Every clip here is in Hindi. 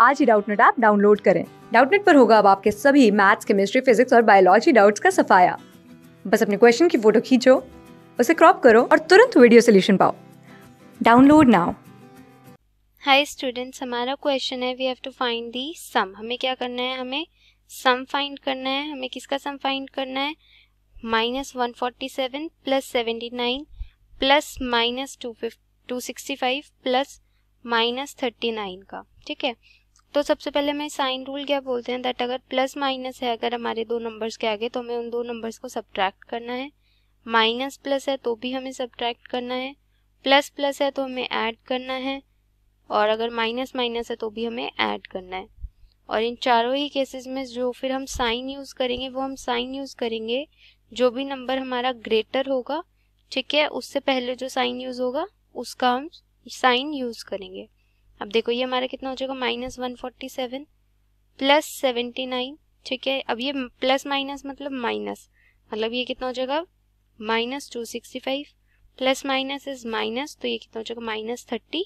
आज ही डाउटनेट ऐप डाउनलोड करें डाउटनेट पर होगा अब आपके सभी मैथ्स केमिस्ट्री फिजिक्स और बायोलॉजी डाउट्स का सफाया बस अपने क्वेश्चन की फोटो खींचो उसे क्रॉप करो और तुरंत वीडियो सोल्यूशन पाओ डाउनलोड नाउ हाय स्टूडेंट्स हमारा क्वेश्चन है we have to find the sum हमें क्या करना है हमें सम फाइंड करना है हमें किसका सम फाइंड करना है minus one forty seven plus seventy nine plus minus two fif two sixty five plus minus thirty nine का ठीक है तो सबसे पहले हमें साइन रूल क्या बोलते हैं दैट अगर प्लस माइनस है अगर हमारे दो नंबर्स के आगे तो हमें उन दो नंबर्स को सब्ट्रैक्ट करना है माइनस प्लस है तो भी हमें सब्ट्रैक्ट करना है प्लस प्लस है तो हमें ऐड करना है और अगर माइनस माइनस है तो भी हमें ऐड करना है और इन चारों ही केसेस में जो फिर हम साइन यूज़ करेंगे वो हम साइन यूज़ करेंगे जो भी नंबर हमारा ग्रेटर होगा ठीक है उससे पहले जो साइन यूज़ होगा उसका हम साइन यूज़ करेंगे अब देखो ये हमारा कितना हो जाएगा minus one forty seven plus seventy nine ठीक है अब ये प्लस माइनस मतलब माइनस मतलब ये कितना हो जाएगा minus two sixty five plus minus is minus तो ये कितना हो जाएगा माइनस थर्टी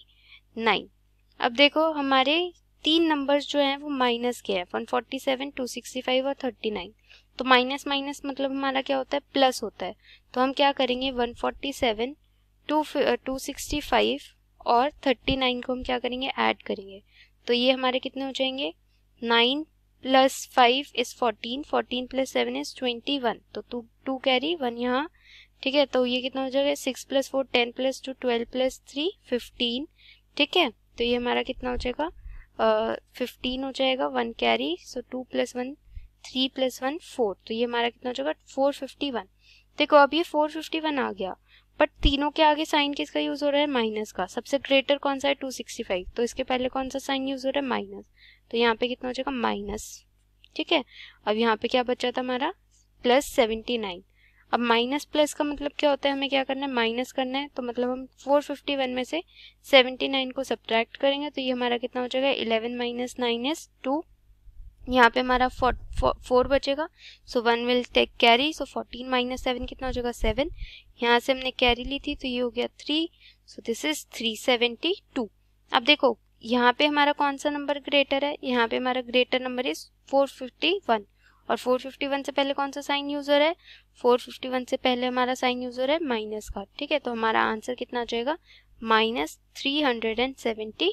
नाइन अब देखो हमारे तीन नंबर्स जो हैं वो माइनस के हैं one forty seven two sixty five और थर्टी नाइन तो माइनस माइनस मतलब हमारा क्या होता है प्लस होता है तो हम क्या करेंगे one forty seven two two sixty five और थर्टी नाइन को हम क्या करेंगे ऐड करेंगे तो ये हमारे कितने हो जाएंगे nine plus five is fourteen fourteen plus seven is twenty one तो टू टू कैरी वन यहाँ ठीक है तो ये कितना हो जाएगा six plus four ten plus two twelve plus three fifteen ठीक है तो ये हमारा कितना हो जाएगा फिफ्टीन uh, हो जाएगा one carry so two plus one three plus one four तो ये हमारा कितना हो जाएगा फोर फिफ्टी वन देखो अब ये फोर फिफ्टी वन आ गया बट तीनों के आगे साइन किसका यूज हो रहा है माइनस का सबसे ग्रेटर कौन सा है फाइव तो इसके पहले कौन सा साइन यूज हो रहा है माइनस तो यहाँ पे कितना हो जाएगा माइनस ठीक है अब यहाँ पे क्या बचा था हमारा प्लस सेवेंटी नाइन अब माइनस प्लस का मतलब क्या होता है हमें क्या करना है माइनस करना है तो मतलब हम फोर फिफ्टी वन में से नाइन को सब्ट्रैक्ट करेंगे तो ये हमारा कितना हो जाएगा eleven minus nine is two यहाँ पे हमारा फोर बचेगा so one will take carry so fourteen minus seven कितना हो जाएगा सेवन यहाँ से हमने कैरी ली थी तो ये हो गया three so this is three seventy two अब देखो यहाँ पे हमारा कौन सा नंबर ग्रेटर है यहाँ पे हमारा greater number is four fifty one और फोर फिफ्टी वन से पहले कौन सा साइन यूजर है फोर फिफ्टी वन से पहले हमारा साइन यूजर है माइनस का ठीक है तो हमारा आंसर कितना आ जाएगा minus three hundred and seventy